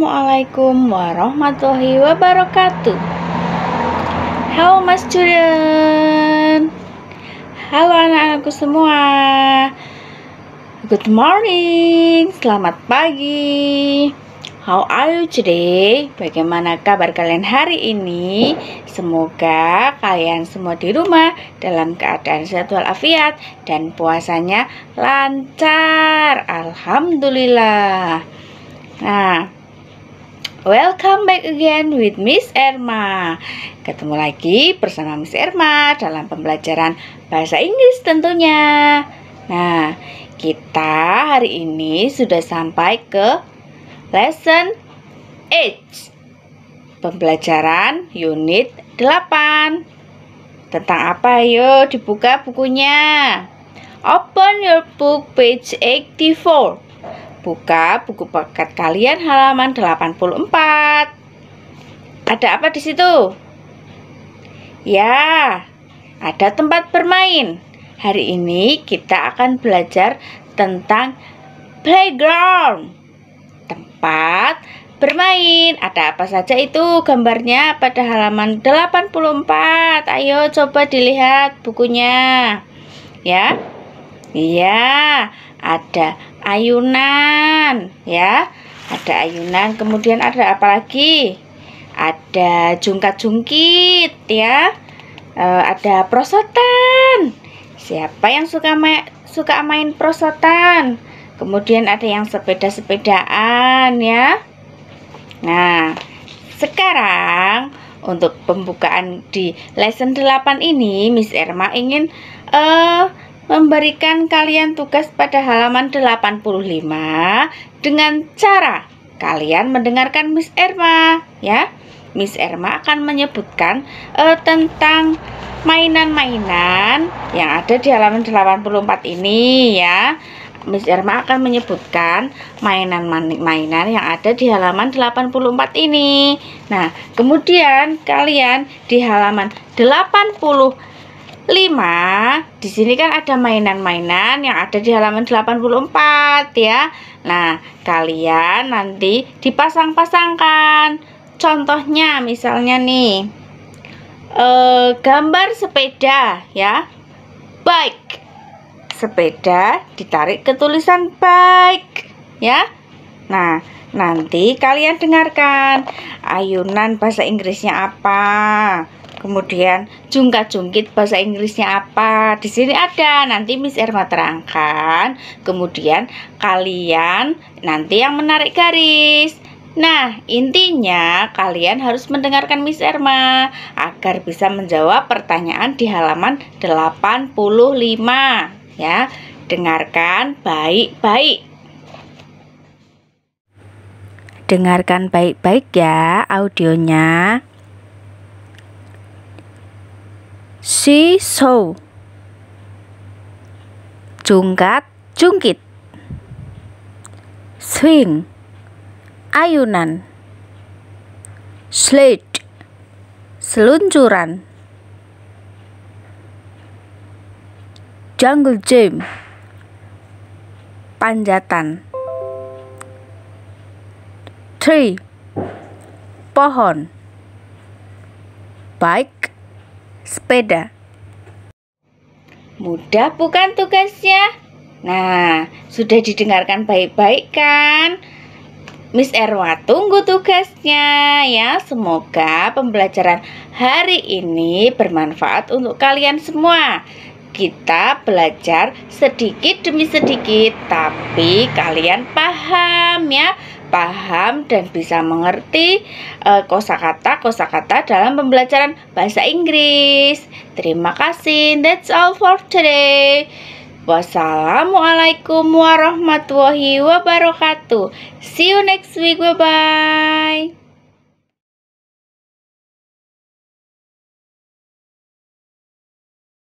Assalamualaikum warahmatullahi wabarakatuh Halo Mas student Halo anak-anakku semua Good morning Selamat pagi How are you today? Bagaimana kabar kalian hari ini? Semoga kalian semua di rumah dalam keadaan sehat walafiat dan puasanya lancar. Alhamdulillah. Nah, Welcome back again with Miss Erma Ketemu lagi bersama Miss Erma dalam pembelajaran bahasa Inggris tentunya Nah, kita hari ini sudah sampai ke lesson 8 Pembelajaran unit 8 Tentang apa yuk dibuka bukunya Open your book page 84 Buka buku paket kalian halaman 84. Ada apa di situ? Ya, ada tempat bermain. Hari ini kita akan belajar tentang playground. Tempat bermain. Ada apa saja itu gambarnya pada halaman 84. Ayo coba dilihat bukunya. Ya. Iya, ada ayunan ya. Ada ayunan, kemudian ada apa lagi? Ada jungkat-jungkit ya. E, ada prosotan. Siapa yang suka main suka main prosotan? Kemudian ada yang sepeda-sepedaan ya. Nah, sekarang untuk pembukaan di lesson 8 ini Miss Erma ingin uh, memberikan kalian tugas pada halaman 85 dengan cara kalian mendengarkan Miss Erma ya. Miss Erma akan menyebutkan uh, tentang mainan-mainan yang ada di halaman 84 ini ya. Miss Irma akan menyebutkan mainan-mainan yang ada di halaman 84 ini. Nah, kemudian kalian di halaman 85 5. Di sini kan ada mainan-mainan yang ada di halaman 84 ya. Nah, kalian nanti dipasang-pasangkan. Contohnya misalnya nih eh gambar sepeda ya. Bike. Sepeda ditarik ke tulisan bike ya. Nah, nanti kalian dengarkan ayunan bahasa Inggrisnya apa Kemudian jungkat jungkit bahasa Inggrisnya apa? Di sini ada. Nanti Miss Irma terangkan. Kemudian kalian nanti yang menarik garis. Nah, intinya kalian harus mendengarkan Miss Irma agar bisa menjawab pertanyaan di halaman 85 ya. Dengarkan baik-baik. Dengarkan baik-baik ya audionya. Si so. Jungkat, jungkit. Swing. Ayunan. Slide. Seluncuran. Jungle gym. Panjatan. Tree. Pohon. Bike sepeda. Mudah bukan tugasnya? Nah, sudah didengarkan baik-baik kan? Miss Erwa tunggu tugasnya ya. Semoga pembelajaran hari ini bermanfaat untuk kalian semua. Kita belajar sedikit demi sedikit, tapi kalian paham ya paham dan bisa mengerti uh, kosakata kosakata dalam pembelajaran bahasa Inggris. Terima kasih. That's all for today. Wassalamualaikum warahmatullahi wabarakatuh. See you next week. Bye bye.